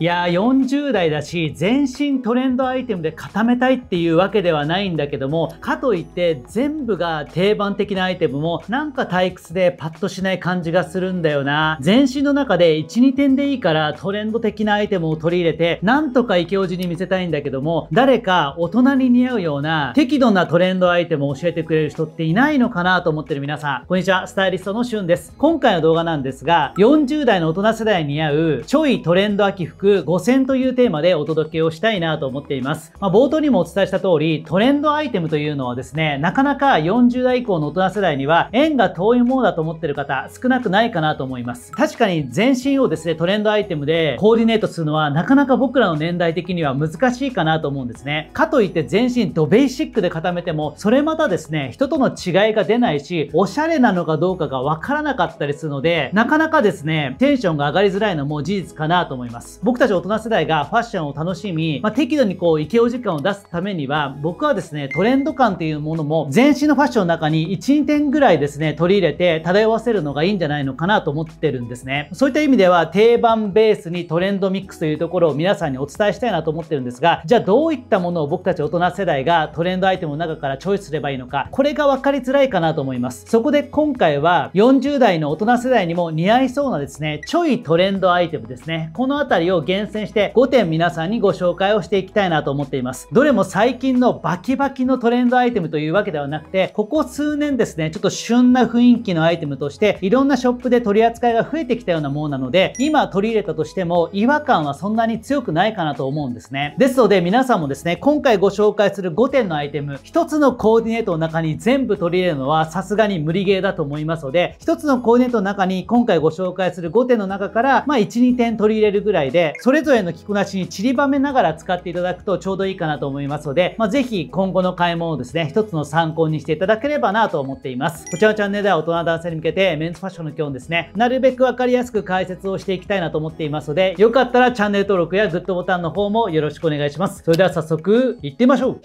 いやー40代だし全身トレンドアイテムで固めたいっていうわけではないんだけどもかといって全部が定番的なアイテムもなんか退屈でパッとしない感じがするんだよな全身の中で12点でいいからトレンド的なアイテムを取り入れてなんとかイケオジに見せたいんだけども誰か大人に似合うような適度なトレンドアイテムを教えてくれる人っていないのかなと思ってる皆さんこんにちはスタイリストのしゅんです今回の動画なんですが40代の大人世代に合うちょいトレンド秋服額5000というテーマでお届けをしたいなと思っています。まあ、冒頭にもお伝えした通り、トレンドアイテムというのはですね、なかなか40代以降の大人世代には縁が遠いものだと思ってる方少なくないかなと思います。確かに全身をですね、トレンドアイテムでコーディネートするのはなかなか僕らの年代的には難しいかなと思うんですね。かといって全身ドベーシックで固めても、それまたですね、人との違いが出ないし、おしゃれなのかどうかがわからなかったりするので、なかなかですね、テンションが上がりづらいのも事実かなと思います。僕僕たち大人世代がファッションを楽しみ、まあ、適度にこう、イケオ時間を出すためには、僕はですね、トレンド感というものも、全身のファッションの中に1、2点ぐらいですね、取り入れて漂わせるのがいいんじゃないのかなと思ってるんですね。そういった意味では、定番ベースにトレンドミックスというところを皆さんにお伝えしたいなと思ってるんですが、じゃあどういったものを僕たち大人世代がトレンドアイテムの中からチョイスすればいいのか、これが分かりづらいかなと思います。そこで今回は、40代の大人世代にも似合いそうなですね、ちょいトレンドアイテムですね。この辺りを厳選して5点皆さんにご紹介をしていきたいなと思っています。どれも最近のバキバキのトレンドアイテムというわけではなくて、ここ数年ですね、ちょっと旬な雰囲気のアイテムとして、いろんなショップで取り扱いが増えてきたようなものなので、今取り入れたとしても違和感はそんなに強くないかなと思うんですね。ですので皆さんもですね、今回ご紹介する5点のアイテム、1つのコーディネートの中に全部取り入れるのはさすがに無理ゲーだと思いますので、1つのコーディネートの中に今回ご紹介する5点の中から、まあ1、2点取り入れるぐらいで、それぞれの着こなしに散りばめながら使っていただくとちょうどいいかなと思いますので、まあ、ぜひ今後の買い物をですね、一つの参考にしていただければなと思っています。こちらのチャンネルでは大人男性に向けてメンズファッションの基本ですね、なるべくわかりやすく解説をしていきたいなと思っていますので、よかったらチャンネル登録やグッドボタンの方もよろしくお願いします。それでは早速、行ってみましょう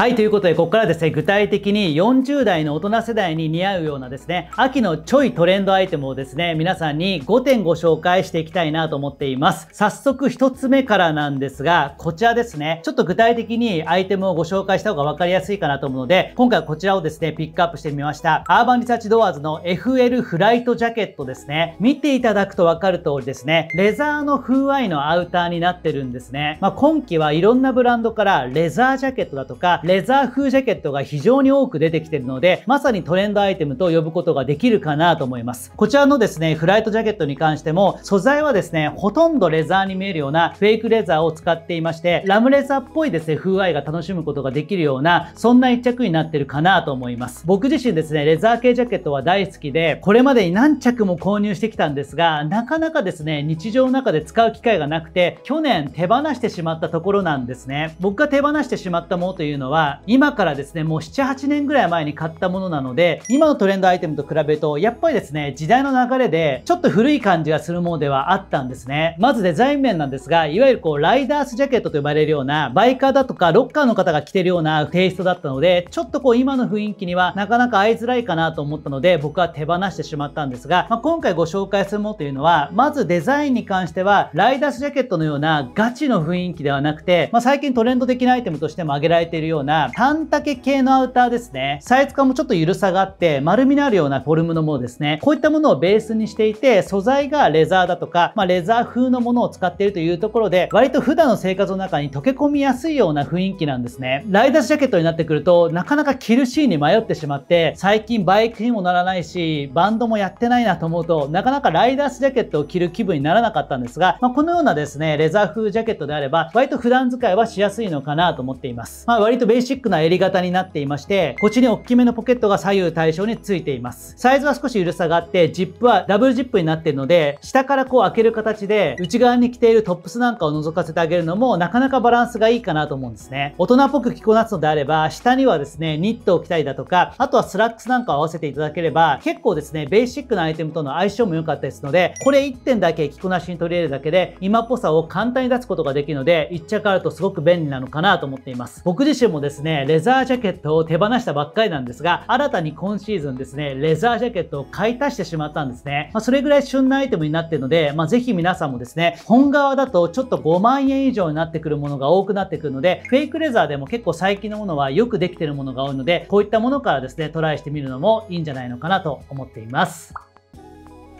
はい、ということで、ここからですね、具体的に40代の大人世代に似合うようなですね、秋のちょいトレンドアイテムをですね、皆さんに5点ご紹介していきたいなと思っています。早速1つ目からなんですが、こちらですね、ちょっと具体的にアイテムをご紹介した方が分かりやすいかなと思うので、今回はこちらをですね、ピックアップしてみました。アーバンリサーチドアーズの FL フライトジャケットですね。見ていただくと分かる通りですね、レザーの風合いのアウターになってるんですね。まあ、今季はいろんなブランドからレザージャケットだとか、レザー風ジャケットが非常に多く出てきてるので、まさにトレンドアイテムと呼ぶことができるかなと思います。こちらのですね、フライトジャケットに関しても、素材はですね、ほとんどレザーに見えるようなフェイクレザーを使っていまして、ラムレザーっぽいですね、風合いが楽しむことができるような、そんな一着になってるかなと思います。僕自身ですね、レザー系ジャケットは大好きで、これまでに何着も購入してきたんですが、なかなかですね、日常の中で使う機会がなくて、去年手放してしまったところなんですね。僕が手放してしまったものというのは、は今からですねもう78年ぐらい前に買ったものなので今のトレンドアイテムと比べるとやっぱりですね時代の流れでちょっと古い感じがするものではあったんですねまずデザイン面なんですがいわゆるこうライダースジャケットと呼ばれるようなバイカーだとかロッカーの方が着てるようなテイストだったのでちょっとこう今の雰囲気にはなかなか合いづらいかなと思ったので僕は手放してしまったんですが、まあ、今回ご紹介するものというのはまずデザインに関してはライダースジャケットのようなガチの雰囲気ではなくて、まあ、最近トレンド的なアイテムとしても挙げられているようなような短丈系のアウターですね。サイズ感もちょっと緩さがあって、丸みのあるようなフォルムのものですね。こういったものをベースにしていて、素材がレザーだとか、まあ、レザー風のものを使っているというところで、割と普段の生活の中に溶け込みやすいような雰囲気なんですね。ライダースジャケットになってくると、なかなか着るシーンに迷ってしまって、最近バイクにもならないし、バンドもやってないなと思うと、なかなかライダースジャケットを着る気分にならなかったんですが、まあ、このようなですね、レザー風ジャケットであれば、割と普段使いはしやすいのかなと思っています。まあ、割とベーシックな襟型になっていまして、こっちに大きめのポケットが左右対称についています。サイズは少し緩さがあって、ジップはダブルジップになっているので、下からこう開ける形で、内側に着ているトップスなんかを覗かせてあげるのも、なかなかバランスがいいかなと思うんですね。大人っぽく着こなすのであれば、下にはですね、ニットを着たりだとか、あとはスラックスなんかを合わせていただければ、結構ですね、ベーシックなアイテムとの相性も良かったですので、これ1点だけ着こなしに取り入れるだけで、今っぽさを簡単に出すことができるので、1着あるとすごく便利なのかなと思っています。僕自身もですね、レザージャケットを手放したばっかりなんですが、新たに今シーズンですね、レザージャケットを買い足してしまったんですね。まあ、それぐらい旬なアイテムになってるので、まあ、ぜひ皆さんもですね、本革だとちょっと5万円以上になってくるものが多くなってくるので、フェイクレザーでも結構最近のものはよくできてるものが多いので、こういったものからですね、トライしてみるのもいいんじゃないのかなと思っています。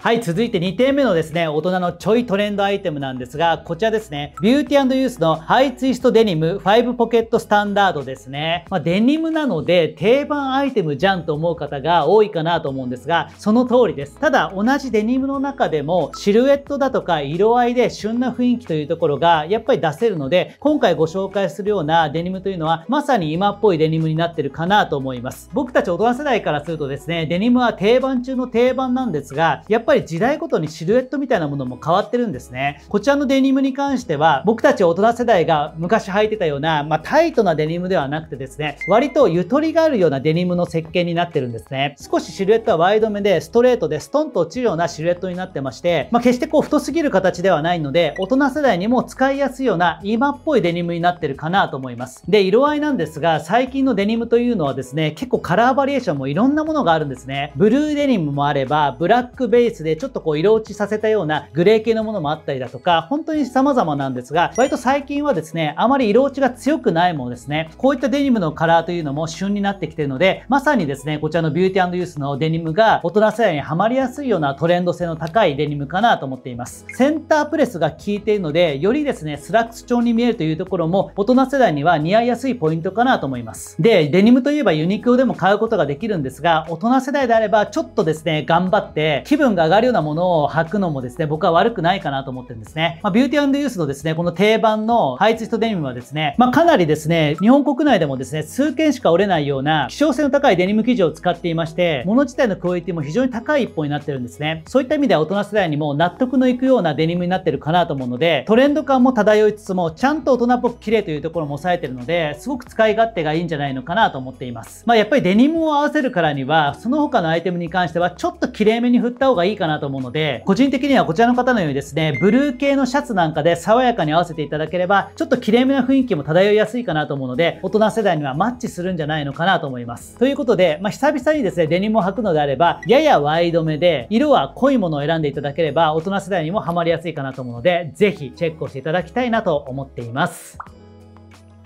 はい続いて2点目のですね大人のちょいトレンドアイテムなんですがこちらですねビューティーユースのハイツイストデニム5ポケットスタンダードですね、まあ、デニムなので定番アイテムじゃんと思う方が多いかなと思うんですがその通りですただ同じデニムの中でもシルエットだとか色合いで旬な雰囲気というところがやっぱり出せるので今回ご紹介するようなデニムというのはまさに今っぽいデニムになってるかなと思います僕たち大人世代からするとですねデニムは定番中の定番なんですがやっぱぱり時代ごとにシルエットみたいなものも変わってるんですね。こちらのデニムに関しては、僕たち大人世代が昔履いてたような、まあ、タイトなデニムではなくてですね、割とゆとりがあるようなデニムの設計になってるんですね。少しシルエットはワイドめで、ストレートでストンと落ちるようなシルエットになってまして、まあ、決してこう太すぎる形ではないので、大人世代にも使いやすいような今っぽいデニムになってるかなと思います。で、色合いなんですが、最近のデニムというのはですね、結構カラーバリエーションもいろんなものがあるんですね。ブルーデニムもあれば、ブラックベースでちょっとこう色落ちさせたようなグレー系のものもあったりだとか、本当に様々なんですが、割と最近はですね、あまり色落ちが強くないものですね。こういったデニムのカラーというのも旬になってきてるので、まさにですね、こちらのビューティーユースのデニムが大人世代にはまりやすいようなトレンド性の高いデニムかなと思っています。センタープレスが効いているので、よりですね、スラックス調に見えるというところも、大人世代には似合いやすいポイントかなと思います。で、デニムといえばユニクロでも買うことができるんですが、大人世代であれば、ちょっとですね、頑張って気分が上がるようなものを履くのもですね、僕は悪くないかなと思ってるんですね。まあ、ビューティーユースのですね、この定番のハイツイストデニムはですね、まあ、かなりですね、日本国内でもですね、数件しか折れないような希少性の高いデニム生地を使っていまして、物自体のクオリティも非常に高い一本になってるんですね。そういった意味では大人世代にも納得のいくようなデニムになってるかなと思うので、トレンド感も漂いつつも、ちゃんと大人っぽく綺麗というところも抑えてるので、すごく使い勝手がいいんじゃないのかなと思っています。まあ、やっぱりデニムを合わせるからには、その他のアイテムに関しては、ちょっと綺麗めに振った方がいいかなと思うので、個人的にはこちらの方のようにですね、ブルー系のシャツなんかで爽やかに合わせていただければ、ちょっと綺麗めな雰囲気も漂いやすいかなと思うので、大人世代にはマッチするんじゃないのかなと思います。ということで、まあ、久々にですね、デニムを履くのであれば、ややワイドめで、色は濃いものを選んでいただければ、大人世代にもハマりやすいかなと思うので、ぜひチェックをしていただきたいなと思っています。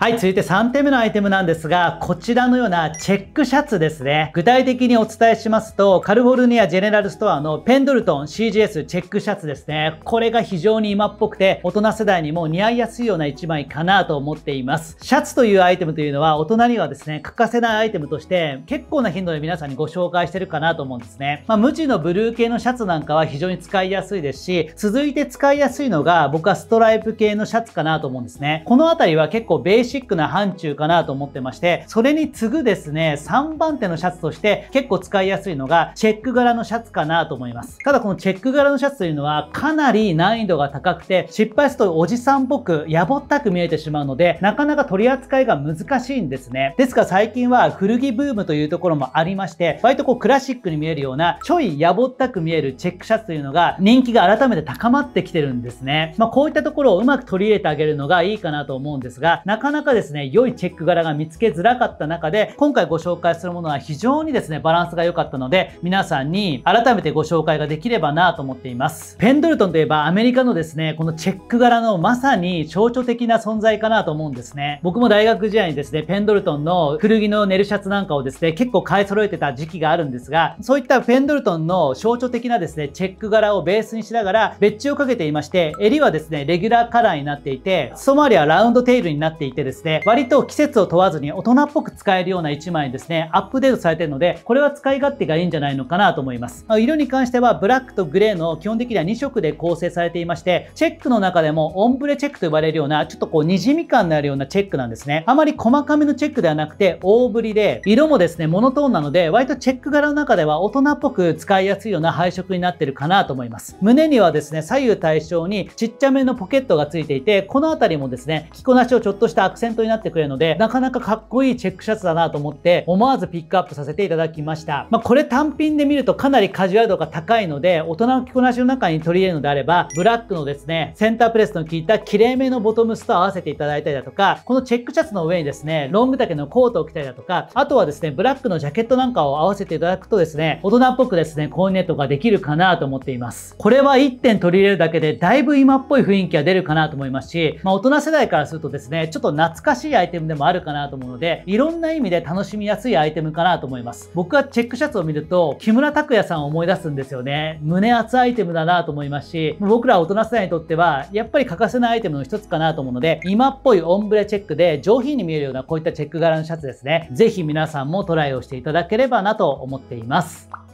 はい、続いて3点目のアイテムなんですが、こちらのようなチェックシャツですね。具体的にお伝えしますと、カルフォルニアジェネラルストアのペンドルトン CGS チェックシャツですね。これが非常に今っぽくて、大人世代にも似合いやすいような1枚かなと思っています。シャツというアイテムというのは、大人にはですね、欠かせないアイテムとして、結構な頻度で皆さんにご紹介してるかなと思うんですね。まあ、無地のブルー系のシャツなんかは非常に使いやすいですし、続いて使いやすいのが、僕はストライプ系のシャツかなと思うんですね。この辺りは結構ベーシシックな範疇かなと思ってまして、それに次ぐですね、3番手のシャツとして結構使いやすいのがチェック柄のシャツかなと思います。ただこのチェック柄のシャツというのはかなり難易度が高くて、失敗するとおじさんっぽく、やぼったく見えてしまうので、なかなか取り扱いが難しいんですね。ですが最近は古着ブームというところもありまして、割とこうクラシックに見えるような、ちょいやぼったく見えるチェックシャツというのが人気が改めて高まってきてるんですね。まあ、こういったところをうまく取り入れてあげるのがいいかなと思うんですが、なかななかですね、良いチェック柄が見つけづらかった中で、今回ご紹介するものは非常にですね、バランスが良かったので、皆さんに改めてご紹介ができればなと思っています。ペンドルトンといえばアメリカのですね、このチェック柄のまさに象徴的な存在かなと思うんですね。僕も大学時代にですね、ペンドルトンの古着のネルシャツなんかをですね、結構買い揃えてた時期があるんですが、そういったペンドルトンの象徴的なですね、チェック柄をベースにしながら、別注をかけていまして、襟はですね、レギュラーカラーになっていて、裾周りはラウンドテールになっていてですね、割と季節を問わずに大人っぽく使えるような1枚ですね、アップデートされてるので、これは使い勝手がいいんじゃないのかなと思います。色に関してはブラックとグレーの基本的には2色で構成されていまして、チェックの中でもオンブレチェックと呼ばれるような、ちょっとこう滲み感のあるようなチェックなんですね。あまり細かめのチェックではなくて、大ぶりで、色もですね、モノトーンなので、割とチェック柄の中では大人っぽく使いやすいような配色になってるかなと思います。胸にはですね、左右対称にちっちゃめのポケットがついていて、この辺りもですね、着こなしをちょっとしたアクセントになってくれるので、なかなかかっこいいチェックシャツだなと思って、思わずピックアップさせていただきました。まあ、これ単品で見るとかなりカジュアル度が高いので、大人の着こなしの中に取り入れるのであれば、ブラックのですね、センタープレスの効いた綺麗めのボトムスと合わせていただいたりだとか、このチェックシャツの上にですね、ロング丈のコートを着たりだとか、あとはですね、ブラックのジャケットなんかを合わせていただくとですね、大人っぽくですね、コーディネートができるかなと思っています。これは1点取り入れるだけで、だいぶ今っぽい雰囲気が出るかなと思いますし、まあ、大人世代からするとですね、ちょっと懐かしいアイテムでもあるかなと思うので、いろんな意味で楽しみやすいアイテムかなと思います。僕はチェックシャツを見ると、木村拓哉さんを思い出すんですよね。胸厚アイテムだなと思いますし、僕ら大人世代にとっては、やっぱり欠かせないアイテムの一つかなと思うので、今っぽいオンブレチェックで上品に見えるようなこういったチェック柄のシャツですね。ぜひ皆さんもトライをしていただければなと思っています。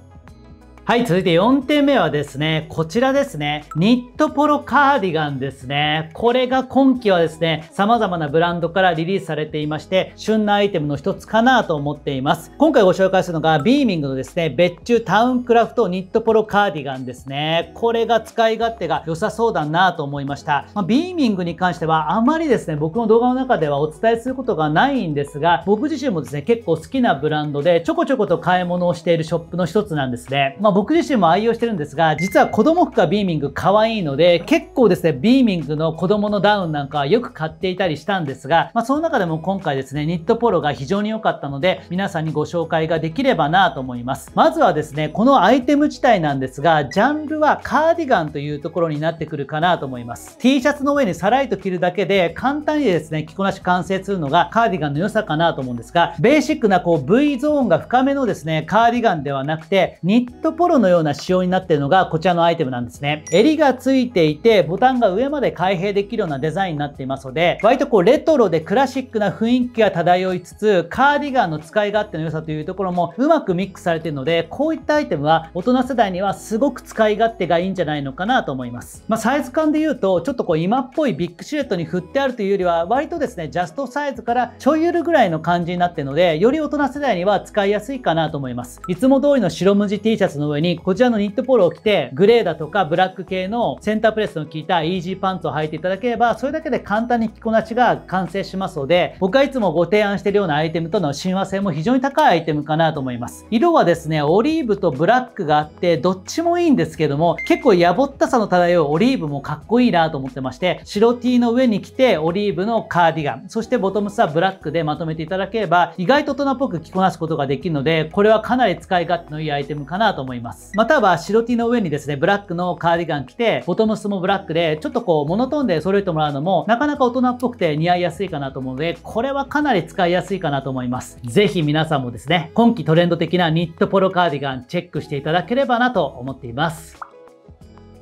はい、続いて4点目はですね、こちらですね。ニットポロカーディガンですね。これが今季はですね、様々なブランドからリリースされていまして、旬なアイテムの一つかなと思っています。今回ご紹介するのが、ビーミングのですね、別注タウンクラフトニットポロカーディガンですね。これが使い勝手が良さそうだなと思いました。まあ、ビーミングに関しては、あまりですね、僕の動画の中ではお伝えすることがないんですが、僕自身もですね、結構好きなブランドで、ちょこちょこと買い物をしているショップの一つなんですね。まああ、僕自身も愛用してるんですが、実は子供服がビーミング可愛いので、結構ですね、ビーミングの子供のダウンなんかはよく買っていたりしたんですが、まあ、その中でも今回ですね、ニットポロが非常に良かったので、皆さんにご紹介ができればなと思います。まずはですね、このアイテム自体なんですが、ジャンルはカーディガンというところになってくるかなと思います。T シャツの上にさらりと着るだけで、簡単にですね、着こなし完成するのがカーディガンの良さかなと思うんですが、ベーシックなこう V ゾーンが深めのですね、カーディガンではなくて、ニットポロのような仕様になっているのがこちらのアイテムなんですね。襟がついていて、ボタンが上まで開閉できるようなデザインになっていますので、割とこうレトロでクラシックな雰囲気が漂いつつ、カーディガンの使い勝手の良さというところもうまくミックスされているので、こういったアイテムは大人世代にはすごく使い勝手がいいんじゃないのかなと思います。まあ、サイズ感で言うと、ちょっとこう今っぽいビッグシルエットに振ってあるというよりは、割とですね、ジャストサイズからちょいゆるぐらいの感じになっているので、より大人世代には使いやすいかなと思います。いつも通りの白無地 T シャツの上にこちらのニットポールを着てグレーだとかブラック系のセンタープレスの効いたイージーパンツを履いていただければそれだけで簡単に着こなしが完成しますので僕はいつもご提案しているようなアイテムとの親和性も非常に高いアイテムかなと思います色はですねオリーブとブラックがあってどっちもいいんですけども結構やぼったさの漂うオリーブもかっこいいなと思ってまして白 T の上に着てオリーブのカーディガンそしてボトムスはブラックでまとめていただければ意外と大人っぽく着こなすことができるのでこれはかなり使い勝手のいいアイテムかなと思いますいます。または白 T の上にですね、ブラックのカーディガン着て、ボトムスもブラックで、ちょっとこう、モノトーンで揃えてもらうのも、なかなか大人っぽくて似合いやすいかなと思うので、これはかなり使いやすいかなと思います。ぜひ皆さんもですね、今季トレンド的なニットポロカーディガンチェックしていただければなと思っています。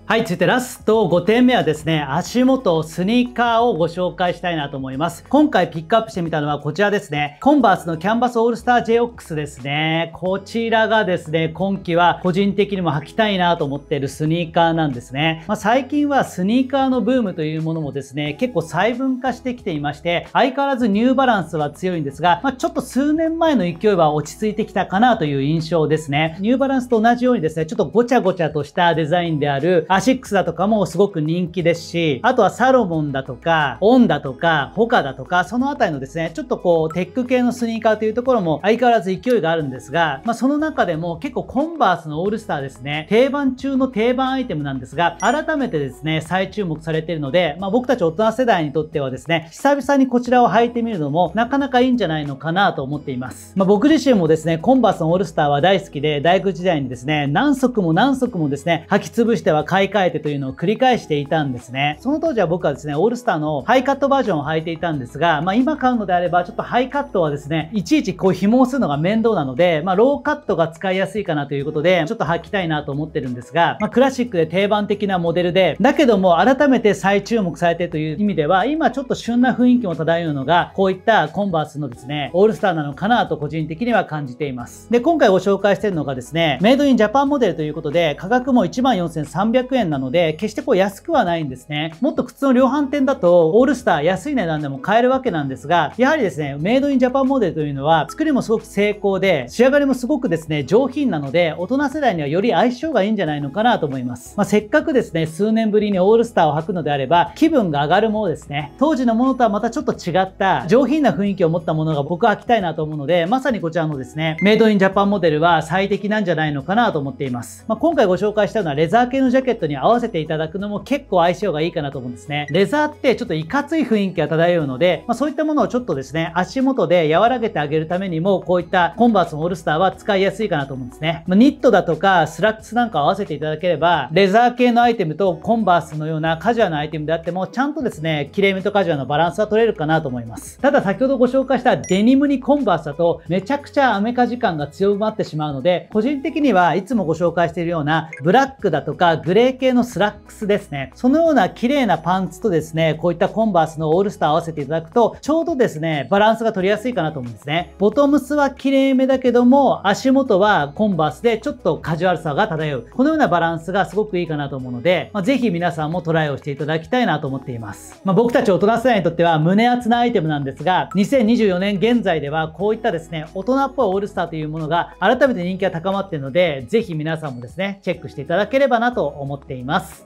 はい続いてラスト5点目はですね足元スニーカーをご紹介したいなと思います今回ピックアップしてみたのはこちらですねコンバースのキャンバスオールスター JOX ですねこちらがですね今季は個人的にも履きたいなと思っているスニーカーなんですね、まあ、最近はスニーカーのブームというものもですね結構細分化してきていまして相変わらずニューバランスは強いんですが、まあ、ちょっと数年前の勢いは落ち着いてきたかなという印象ですねニューバランスと同じようにですねちょっとごちゃごちゃとしたデザインであるアシックスだとかもすごく人気ですし、あとはサロモンだとか、オンだとか、ホカだとか、そのあたりのですね、ちょっとこう、テック系のスニーカーというところも相変わらず勢いがあるんですが、まあ、その中でも結構コンバースのオールスターですね、定番中の定番アイテムなんですが、改めてですね、再注目されているので、まあ、僕たち大人世代にとってはですね、久々にこちらを履いてみるのも、なかなかいいんじゃないのかなと思っています。まあ、僕自身もですね、コンバースのオールスターは大好きで、大学時代にですね、何足も何足もですね、履き潰しては買いい替えてというのを繰り返していたんですね。その当時は僕はですね、オールスターのハイカットバージョンを履いていたんですが、まあ今買うのであれば、ちょっとハイカットはですね、いちいちこう紐をするのが面倒なので、まあローカットが使いやすいかなということで、ちょっと履きたいなと思ってるんですが、まあクラシックで定番的なモデルで、だけども改めて再注目されてという意味では、今ちょっと旬な雰囲気も漂うのが、こういったコンバースのですね、オールスターなのかなと個人的には感じています。で、今回ご紹介してるのがですね、メイドインジャパンモデルということで、価格も14,300円円なので、決してこう安くはないんですね。もっと靴の量販店だと、オールスター安い値段でも買えるわけなんですが、やはりですね、メイドインジャパンモデルというのは、作りもすごく精巧で、仕上がりもすごくですね、上品なので、大人世代にはより相性がいいんじゃないのかなと思います。まあ、せっかくですね、数年ぶりにオールスターを履くのであれば、気分が上がるものですね。当時のものとはまたちょっと違った、上品な雰囲気を持ったものが僕は履きたいなと思うので、まさにこちらのですね、メイドインジャパンモデルは最適なんじゃないのかなと思っています。まあ、今回ご紹介したのはレザー系のジャケットに合わせていただくのも結構相性がいいかなと思うんですね。レザーってちょっといかつい雰囲気が漂うので、まあ、そういったものをちょっとですね、足元で和らげてあげるためにも、こういったコンバースのオールスターは使いやすいかなと思うんですね。まあ、ニットだとか、スラックスなんか合わせていただければ、レザー系のアイテムとコンバースのようなカジュアルなアイテムであっても、ちゃんとですね、きれめとカジュアルのバランスは取れるかなと思います。ただ先ほどご紹介したデニムにコンバースだと、めちゃくちゃアメカジ感が強まってしまうので、個人的にはいつもご紹介しているような、ブラックだとか、グレー成形のスラックスですね。そのような綺麗なパンツとですね、こういったコンバースのオールスター合わせていただくと、ちょうどですね、バランスが取りやすいかなと思うんですね。ボトムスは綺麗めだけども、足元はコンバースでちょっとカジュアルさが漂う。このようなバランスがすごくいいかなと思うので、まあ、ぜひ皆さんもトライをしていただきたいなと思っています。まあ、僕たち大人世代にとっては胸厚なアイテムなんですが、2024年現在ではこういったですね、大人っぽいオールスターというものが改めて人気が高まっているので、ぜひ皆さんもですね、チェックしていただければなと思っています。っています。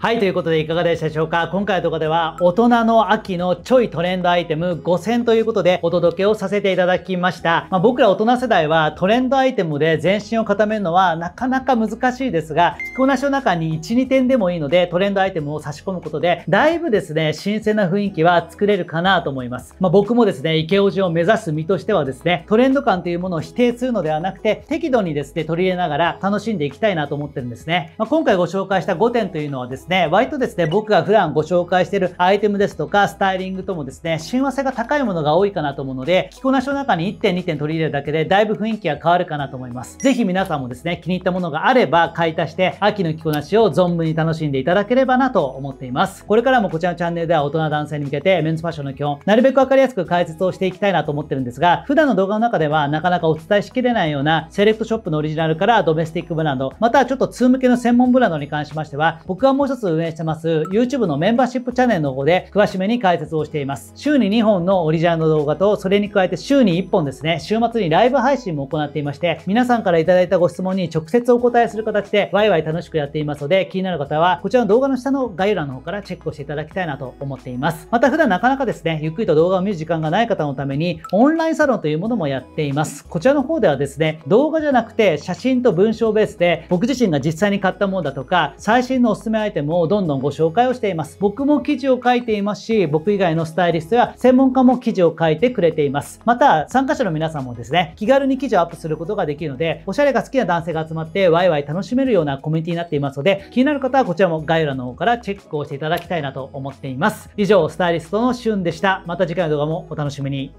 はいということでいかがでしたでしょうか今回の動画では大人の秋のちょいトレンドアイテム5選ということでお届けをさせていただきました、まあ、僕ら大人世代はトレンドアイテムで全身を固めるのはなかなか難しいですが着こなしの中に12点でもいいのでトレンドアイテムを差し込むことでだいぶですね新鮮な雰囲気は作れるかなと思います、まあ、僕もですね池王子を目指す身としてはですねトレンド感というものを否定するのではなくて適度にですね取り入れながら楽しんでいきたいなと思ってるんですね、まあ、今回ご紹介した5点というのはですねですね、割とですね、僕が普段ご紹介しているアイテムですとか、スタイリングともですね、親和性が高いものが多いかなと思うので、着こなしの中に1点2点取り入れるだけで、だいぶ雰囲気が変わるかなと思います。ぜひ皆さんもですね、気に入ったものがあれば買い足して、秋の着こなしを存分に楽しんでいただければなと思っています。これからもこちらのチャンネルでは大人男性に向けて、メンズファッションの基本、なるべくわかりやすく解説をしていきたいなと思ってるんですが、普段の動画の中ではなかなかお伝えしきれないような、セレクトショップのオリジナルからドメスティックブランド、またはちょっと通向けの専門ブランドに関しましては、僕はもう一つつ運営してます YouTube のメンバーシップチャンネルの方で詳しめに解説をしています。週に2本のオリジナルの動画と、それに加えて週に1本ですね、週末にライブ配信も行っていまして、皆さんから頂いたご質問に直接お答えする形で、ワイワイ楽しくやっていますので、気になる方は、こちらの動画の下の概要欄の方からチェックをしていただきたいなと思っています。また普段なかなかですね、ゆっくりと動画を見る時間がない方のために、オンラインサロンというものもやっています。こちらの方ではですね、動画じゃなくて、写真と文章ベースで、僕自身が実際に買ったものだとか、最新のおすすめアイテムもどんどんご紹介をしています。僕も記事を書いていますし、僕以外のスタイリストや専門家も記事を書いてくれています。また、参加者の皆さんもですね、気軽に記事をアップすることができるので、おしゃれが好きな男性が集まってワイワイ楽しめるようなコミュニティになっていますので、気になる方はこちらも概要欄の方からチェックをしていただきたいなと思っています。以上、スタイリストのしゅんでした。また次回の動画もお楽しみに。